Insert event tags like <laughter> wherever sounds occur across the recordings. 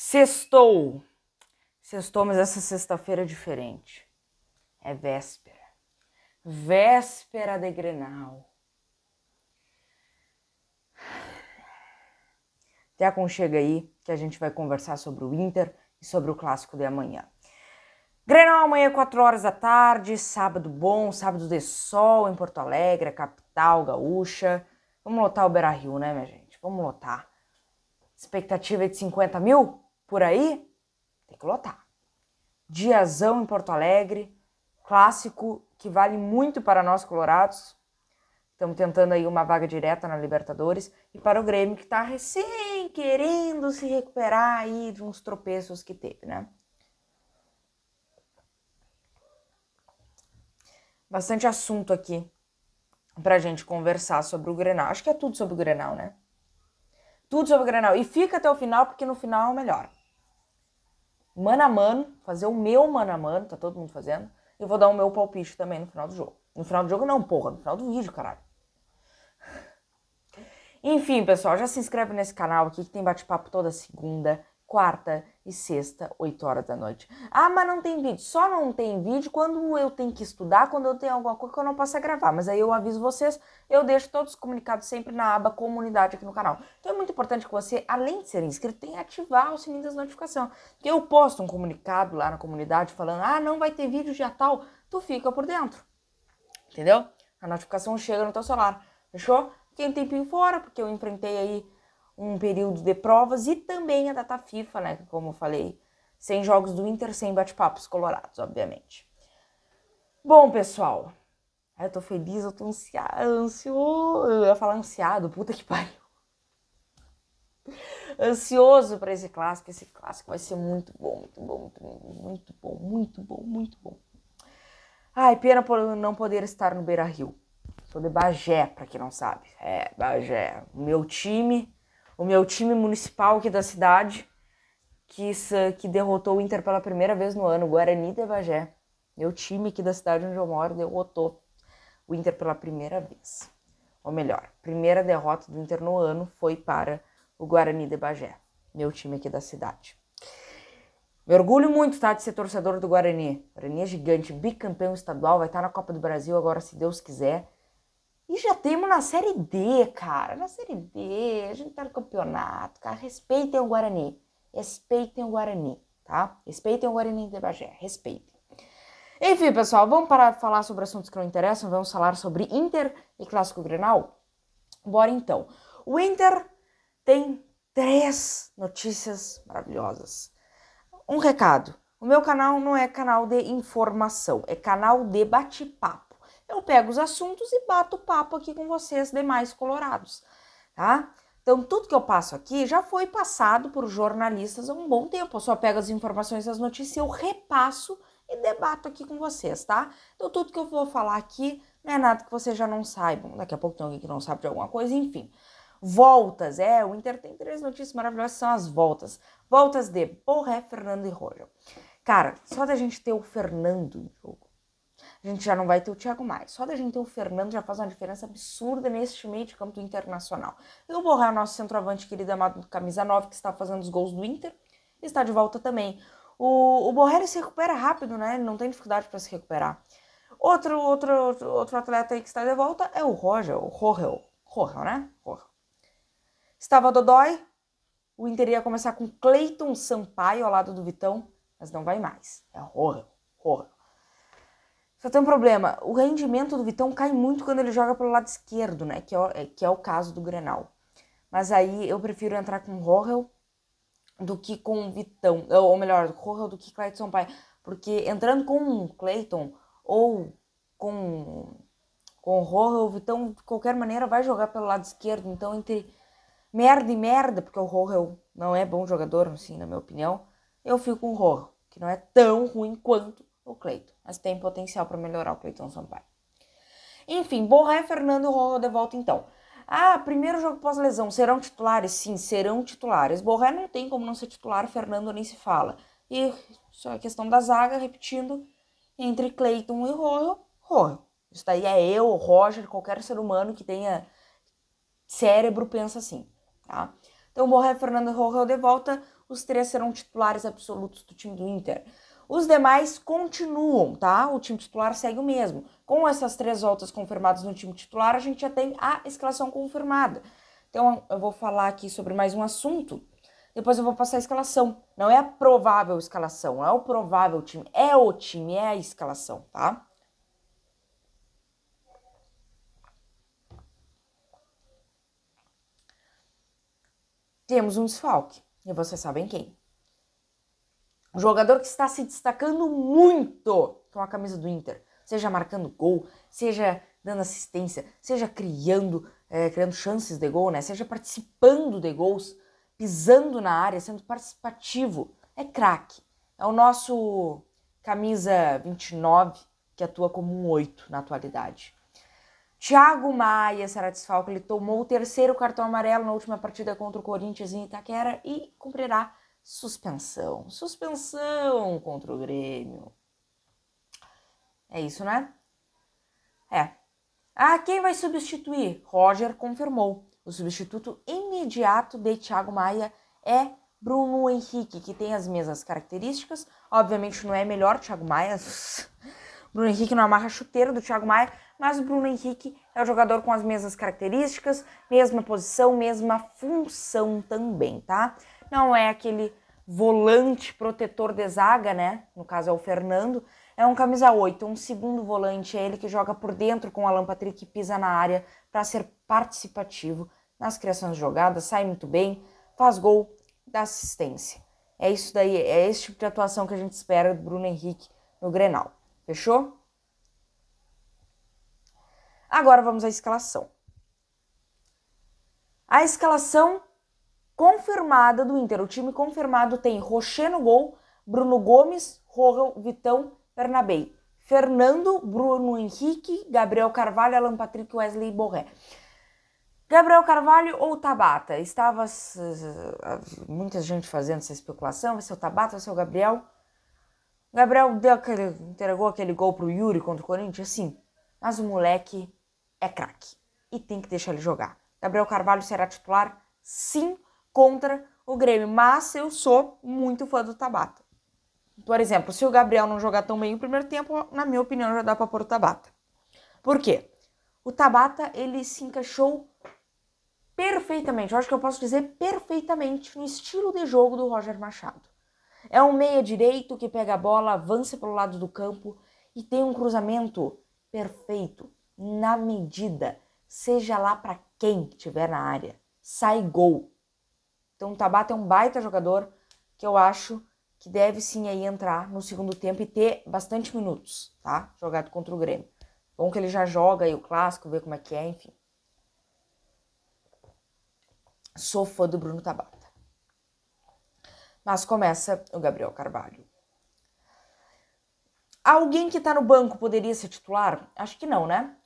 Sextou. Sextou, mas essa sexta-feira é diferente. É véspera. Véspera de Grenal. Até aconchega aí que a gente vai conversar sobre o Inter e sobre o clássico de amanhã. Grenal amanhã, 4 horas da tarde, sábado bom, sábado de sol em Porto Alegre, capital gaúcha. Vamos lotar o Beira Rio, né, minha gente? Vamos lotar. Expectativa é de 50 mil? por aí, tem que lotar. Diazão em Porto Alegre, clássico que vale muito para nós colorados. Estamos tentando aí uma vaga direta na Libertadores e para o Grêmio que está recém querendo se recuperar aí de uns tropeços que teve, né? Bastante assunto aqui a gente conversar sobre o Grenal. Acho que é tudo sobre o Grenal, né? Tudo sobre o Grenal. E fica até o final, porque no final é o melhor mano a mano, fazer o meu mano a mano, tá todo mundo fazendo. E vou dar o meu palpite também no final do jogo. No final do jogo não, porra, no final do vídeo, caralho. Enfim, pessoal, já se inscreve nesse canal aqui que tem bate-papo toda segunda, quarta e sexta, 8 horas da noite. Ah, mas não tem vídeo. Só não tem vídeo quando eu tenho que estudar, quando eu tenho alguma coisa que eu não posso gravar. Mas aí eu aviso vocês, eu deixo todos os comunicados sempre na aba comunidade aqui no canal. Então é muito importante que você, além de ser inscrito, tenha ativar o sininho das notificações. Porque eu posto um comunicado lá na comunidade falando, ah, não vai ter vídeo dia tal, tu fica por dentro. Entendeu? A notificação chega no teu celular. Fechou? Fiquei um tempinho fora, porque eu enfrentei aí um período de provas e também a data FIFA, né? Como eu falei, sem jogos do Inter, sem bate-papos colorados, obviamente. Bom, pessoal, eu tô feliz, eu tô ansioso, eu ia falar ansiado, puta que <laughs> pariu. Ansioso para esse clássico, esse clássico vai ser muito bom, muito bom, muito bom, muito bom, muito bom, muito bom. Ai, pena por não poder estar no Beira-Rio. Sou de Bagé, para quem não sabe. É, Bagé, meu time o meu time municipal aqui da cidade, que, que derrotou o Inter pela primeira vez no ano, Guarani de Bagé. Meu time aqui da cidade onde eu moro derrotou o Inter pela primeira vez. Ou melhor, primeira derrota do Inter no ano foi para o Guarani de Bagé, meu time aqui da cidade. Me orgulho muito, tá, de ser torcedor do Guarani. Guarani é gigante, bicampeão estadual, vai estar na Copa do Brasil agora, se Deus quiser. E já temos na Série D, cara. Na Série D, a gente tá no campeonato, cara. Respeitem o Guarani. Respeitem o Guarani, tá? Respeitem o Guarani de Bagé. Respeitem. Enfim, pessoal, vamos parar de falar sobre assuntos que não interessam. Vamos falar sobre Inter e Clássico Grenal? Bora então. O Inter tem três notícias maravilhosas. Um recado. O meu canal não é canal de informação, é canal de bate-papo eu pego os assuntos e bato papo aqui com vocês, demais colorados, tá? Então, tudo que eu passo aqui já foi passado por jornalistas há um bom tempo. Eu só pego as informações, as notícias, eu repasso e debato aqui com vocês, tá? Então, tudo que eu vou falar aqui não é nada que vocês já não saibam. Daqui a pouco tem alguém que não sabe de alguma coisa, enfim. Voltas, é, o Inter tem três notícias maravilhosas, são as voltas. Voltas de Borré, Fernando e Roger. Cara, só da gente ter o Fernando em jogo, a gente já não vai ter o Thiago mais. Só da gente ter o Fernando já faz uma diferença absurda neste meio de campo internacional. E o Borré, nosso centroavante querido amado do Camisa 9, que está fazendo os gols do Inter, está de volta também. O, o Borré se recupera rápido, né? Ele não tem dificuldade para se recuperar. Outro, outro, outro, atleta aí que está de volta é o Roger, o Rogel. Rogel, né? Rogel. Estava Dodói. O Inter ia começar com Cleiton Sampaio ao lado do Vitão, mas não vai mais. É Rogel, Rogel. Só tem um problema, o rendimento do Vitão cai muito quando ele joga pelo lado esquerdo, né? Que é, é que é o caso do Grenal. Mas aí eu prefiro entrar com o Rohel do que com o Vitão. Ou melhor, o Rohel do que Clayton Pai. Porque entrando com o Clayton ou com, com o Rohel, o Vitão de qualquer maneira vai jogar pelo lado esquerdo. Então entre merda e merda, porque o Rohel não é bom jogador, assim, na minha opinião, eu fico com o Rohel, que não é tão ruim quanto o Cleiton, mas tem potencial para melhorar o Cleiton Sampaio. Enfim, Borré, Fernando e Rojo de volta então. Ah, primeiro jogo pós-lesão, serão titulares? Sim, serão titulares. Borré não tem como não ser titular, Fernando nem se fala. E só a é questão da zaga, repetindo, entre Cleiton e Rojo, Rojo. Isso daí é eu, Roger, qualquer ser humano que tenha cérebro pensa assim, tá? Então, Borré, Fernando e Rojo de volta, os três serão titulares absolutos do time do Inter. Os demais continuam, tá? O time titular segue o mesmo. Com essas três voltas confirmadas no time titular, a gente já tem a escalação confirmada. Então, eu vou falar aqui sobre mais um assunto. Depois eu vou passar a escalação. Não é a provável escalação, não é o provável time. É o time, é a escalação, tá? Temos um desfalque. E vocês sabem quem. Um jogador que está se destacando muito com é a camisa do Inter, seja marcando gol, seja dando assistência, seja criando, é, criando chances de gol, né? seja participando de gols, pisando na área, sendo participativo. É craque. É o nosso camisa 29, que atua como um 8 na atualidade. Thiago Maia será desfalque. Ele tomou o terceiro cartão amarelo na última partida contra o Corinthians em Itaquera e cumprirá Suspensão. Suspensão contra o Grêmio. É isso, né? É. Ah, quem vai substituir? Roger confirmou. O substituto imediato de Thiago Maia é Bruno Henrique, que tem as mesmas características. Obviamente não é melhor Thiago Maia. <laughs> Bruno Henrique não amarra chuteiro do Thiago Maia, mas o Bruno Henrique é o jogador com as mesmas características, mesma posição, mesma função também, tá? não é aquele volante protetor de zaga, né? No caso é o Fernando. É um camisa 8, um segundo volante, é ele que joga por dentro com a Alan Patrick que pisa na área para ser participativo nas criações de jogadas, sai muito bem, faz gol, dá assistência. É isso daí, é esse tipo de atuação que a gente espera do Bruno Henrique no Grenal. Fechou? Agora vamos à escalação. A escalação confirmada do Inter. O time confirmado tem Rocher no gol, Bruno Gomes, Rogel, Vitão, Bernabei. Fernando, Bruno Henrique, Gabriel Carvalho, Alan Patrick, Wesley Borré. Gabriel Carvalho ou Tabata? Estava muita gente fazendo essa especulação, vai ser o Tabata, vai ser o Gabriel. Gabriel deu aquele, entregou aquele gol pro Yuri contra o Corinthians, sim. Mas o moleque é craque e tem que deixar ele jogar. Gabriel Carvalho será titular? Sim contra o Grêmio, mas eu sou muito fã do Tabata. Por exemplo, se o Gabriel não jogar tão bem no primeiro tempo, na minha opinião, já dá para pôr o Tabata. Por quê? O Tabata, ele se encaixou perfeitamente, eu acho que eu posso dizer perfeitamente, no estilo de jogo do Roger Machado. É um meia direito que pega a bola, avança pelo lado do campo e tem um cruzamento perfeito, na medida, seja lá para quem tiver na área. Sai gol. Então o Tabata é um baita jogador que eu acho que deve sim aí entrar no segundo tempo e ter bastante minutos, tá? Jogado contra o Grêmio. Bom que ele já joga aí o clássico, ver como é que é, enfim. Sou fã do Bruno Tabata. Mas começa o Gabriel Carvalho. Alguém que tá no banco poderia ser titular? Acho que não, né?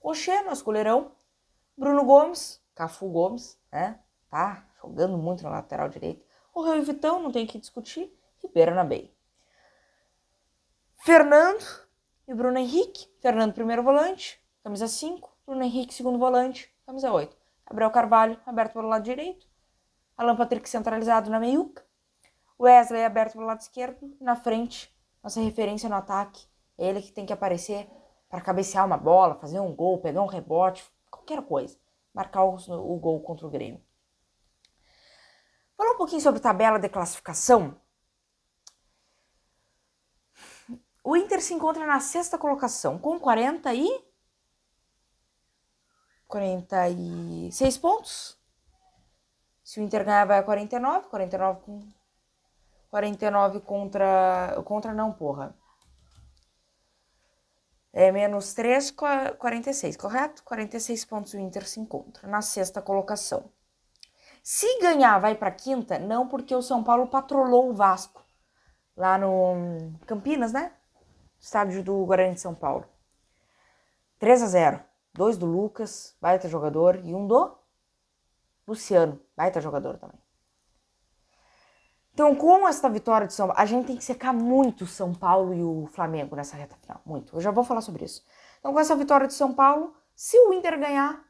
Rocher, nosso goleirão. Bruno Gomes, Cafu Gomes, né? Tá jogando muito na lateral direita. O Rio Vitão, não tem que discutir. Ribeiro na Bay. Fernando e Bruno Henrique. Fernando, primeiro volante, camisa 5. Bruno Henrique, segundo volante, camisa 8. Gabriel Carvalho, aberto pelo lado direito. Alan Patrick centralizado na meiuca. Wesley aberto pelo lado esquerdo. Na frente, nossa referência no ataque. É ele que tem que aparecer para cabecear uma bola, fazer um gol, pegar um rebote, qualquer coisa. Marcar o, o gol contra o Grêmio. Falar um pouquinho sobre tabela de classificação. O Inter se encontra na sexta colocação com 40 e 46 pontos. Se o Inter ganhar vai a 49, 49 com 49 contra contra não, porra. É menos 3, 46, correto? 46 pontos o Inter se encontra na sexta colocação. Se ganhar, vai para quinta? Não, porque o São Paulo patrolou o Vasco lá no hum, Campinas, né? Estádio do Guarani de São Paulo. 3 a 0. Dois do Lucas, baita jogador, e um do Luciano, baita jogador também. Então, com esta vitória de São Paulo, a gente tem que secar muito o São Paulo e o Flamengo nessa reta final, muito. Eu já vou falar sobre isso. Então, com essa vitória de São Paulo, se o Inter ganhar,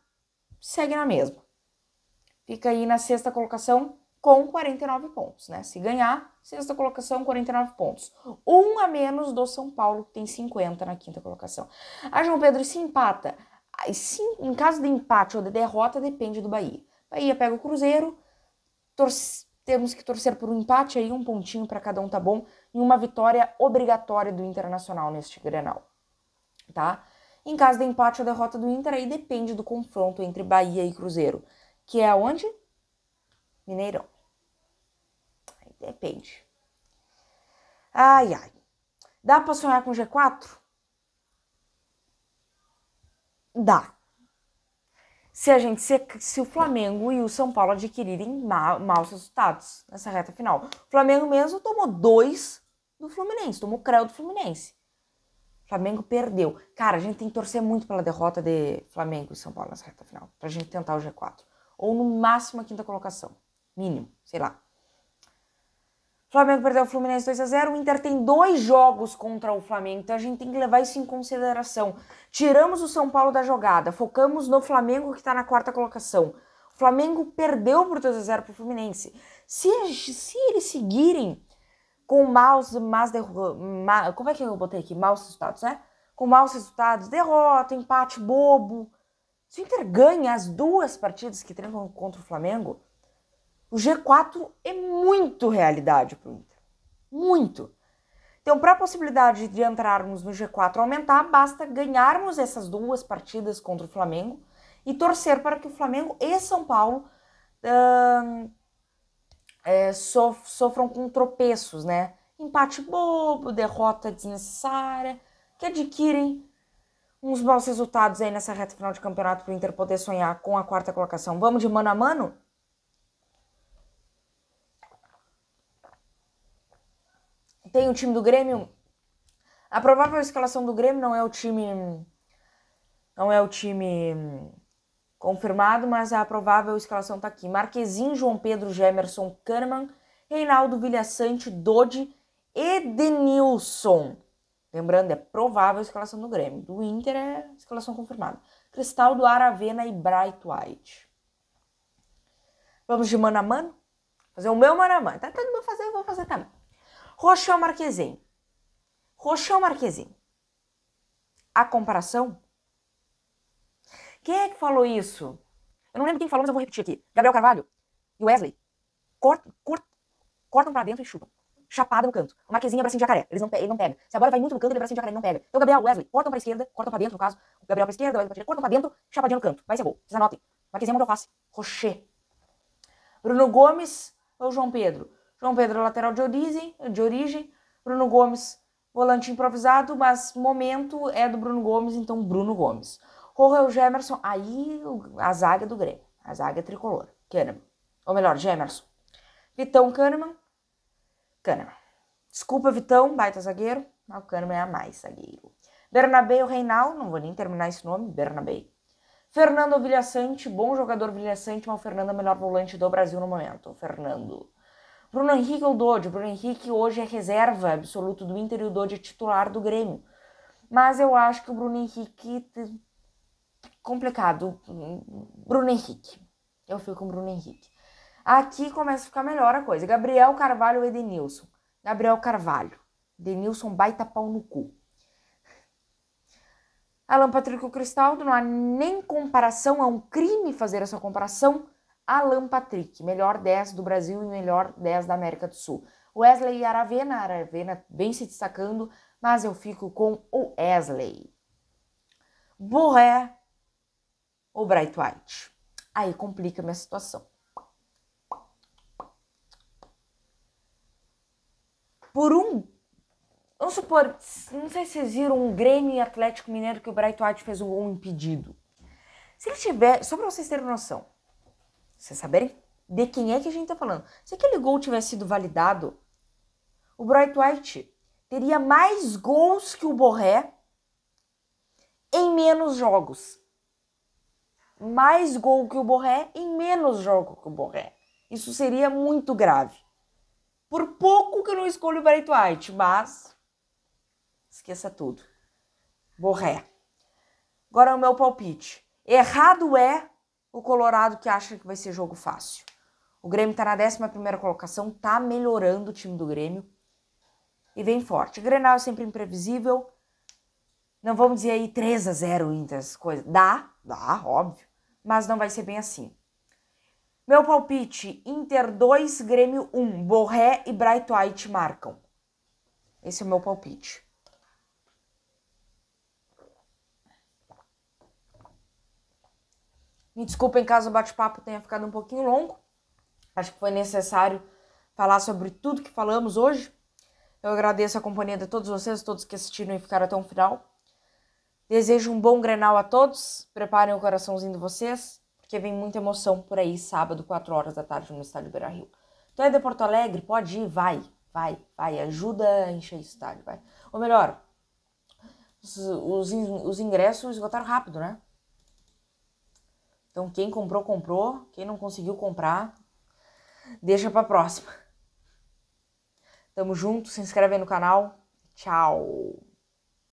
segue na mesma fica aí na sexta colocação com 49 pontos, né? Se ganhar, sexta colocação, 49 pontos. Um a menos do São Paulo, que tem 50 na quinta colocação. Ah, João Pedro, se empata? Ah, Sim, em caso de empate ou de derrota, depende do Bahia. Bahia pega o Cruzeiro, temos que torcer por um empate aí, um pontinho para cada um tá bom, e uma vitória obrigatória do Internacional neste Grenal, tá? Em caso de empate ou derrota do Inter, aí depende do confronto entre Bahia e Cruzeiro que é onde? Mineirão. Aí depende. Ai, ai. Dá para sonhar com G4? Dá. Se a gente se, se o Flamengo e o São Paulo adquirirem ma, maus resultados nessa reta final. O Flamengo mesmo tomou dois do Fluminense, tomou creu do Fluminense. O Flamengo perdeu. Cara, a gente tem que torcer muito pela derrota de Flamengo e São Paulo nessa reta final, pra gente tentar o G4 ou no máximo a quinta colocação. Mínimo, sei lá. Flamengo perdeu o Fluminense 2 a 0 O Inter tem dois jogos contra o Flamengo, então a gente tem que levar isso em consideração. Tiramos o São Paulo da jogada, focamos no Flamengo que está na quarta colocação. O Flamengo perdeu por 2 a 0 para o Fluminense. Se, se eles seguirem com maus, más ma, como é que eu botei aqui? Maus resultados, né? Com maus resultados, derrota, empate bobo, se o Inter ganha as duas partidas que treinam contra o Flamengo, o G4 é muito realidade para o Inter. Muito. Então, para a possibilidade de entrarmos no G4 aumentar, basta ganharmos essas duas partidas contra o Flamengo e torcer para que o Flamengo e São Paulo hum, é, sof sofram com tropeços, né? Empate bobo, derrota desnecessária, que adquirem uns bons resultados aí nessa reta final de campeonato para o Inter poder sonhar com a quarta colocação. Vamos de mano a mano? Tem o time do Grêmio. A provável escalação do Grêmio não é o time. Não é o time confirmado, mas a provável escalação está aqui. Marquezinho, João Pedro, Gemerson, Kahneman, Reinaldo, Vilhaçante, Dodi, Denilson. Lembrando, é provável a escalação do Grêmio. Do Inter é escalação confirmada. Cristal, do Aravena e Bright White. Vamos de mano a mano? Fazer o meu mano a mano. Tá tendo tá, mundo fazer, vou fazer também. Rochel Marquezin. Rochel Marquezin. A comparação? Quem é que falou isso? Eu não lembro quem falou, mas eu vou repetir aqui. Gabriel Carvalho e Wesley. Cortam, cortam, cortam pra dentro e chupam chapada no canto. O Marquezinho é bracinho de jacaré. Eles não, ele não pega. Se a bola vai muito no canto, ele é bracinho de jacaré, ele não pega. Então, Gabriel, Wesley, cortam pra esquerda, cortam pra dentro, no caso. O Gabriel pra esquerda, o Wesley pra direita, cortam pra dentro, chapadinha no canto. Vai ser gol. Vocês anotem. Marquezinho é mão de alface. Rocher. Bruno Gomes ou João Pedro? João Pedro é lateral de origem, de origem. Bruno Gomes, volante improvisado, mas momento é do Bruno Gomes, então Bruno Gomes. Rogel Gemerson, aí a zaga do Grêmio. A zaga é tricolor. Kahneman. Ou melhor, Gemerson. Vitão Kahneman, Kahneman. Desculpa, Vitão, baita zagueiro, mas o Kahneman é mais zagueiro. Bernabé o Reinal, não vou nem terminar esse nome, Bernabé. Fernando Vilhaçante, bom jogador Vilhaçante, mas o Fernando é o melhor volante do Brasil no momento, Fernando. Bruno Henrique é ou Dodge? Bruno Henrique hoje é reserva absoluto do Inter e o Dodge é titular do Grêmio. Mas eu acho que o Bruno Henrique. Complicado. Bruno Henrique. Eu fico com o Bruno Henrique. Aqui começa a ficar melhor a coisa. Gabriel Carvalho e Edenilson. Gabriel Carvalho. Edenilson baita pau no cu. Alan Patrico Cristaldo, não há nem comparação, é um crime fazer essa comparação. Alan Patrick, melhor 10 do Brasil e melhor 10 da América do Sul. Wesley e Aravena, Aravena bem se destacando, mas eu fico com o Wesley. Borré ou Bright White? Aí complica minha situação. por um. Vamos supor, não sei se vocês viram um Grêmio e Atlético Mineiro que o Bright White fez um gol impedido. Se ele tiver, só para vocês terem noção, vocês saberem de quem é que a gente tá falando. Se aquele gol tivesse sido validado, o Bright White teria mais gols que o Borré em menos jogos. Mais gol que o Borré em menos jogo que o Borré. Isso seria muito grave. Por pouco que eu não escolho o Barry White, mas esqueça tudo. Borré. Agora é o meu palpite. Errado é o Colorado que acha que vai ser jogo fácil. O Grêmio tá na 11 colocação, tá melhorando o time do Grêmio. E vem forte. O Grenal é sempre imprevisível. Não vamos dizer aí 3 a 0 Inter, coisas. Dá, dá, óbvio. Mas não vai ser bem assim. Meu palpite: Inter 2, Grêmio 1. Borré e Bright White marcam. Esse é o meu palpite. Me desculpem caso o bate-papo tenha ficado um pouquinho longo. Acho que foi necessário falar sobre tudo que falamos hoje. Eu agradeço a companhia de todos vocês, todos que assistiram e ficaram até o final. Desejo um bom grenal a todos. Preparem o coraçãozinho de vocês porque vem muita emoção por aí sábado, 4 horas da tarde no estádio Beira Rio. tu é de Porto Alegre, pode ir, vai, vai, vai, ajuda a encher o estádio, vai. Ou melhor, os, os, os ingressos esgotaram rápido, né? Então quem comprou, comprou, quem não conseguiu comprar, deixa pra próxima. Tamo junto, se inscreve aí no canal. Tchau!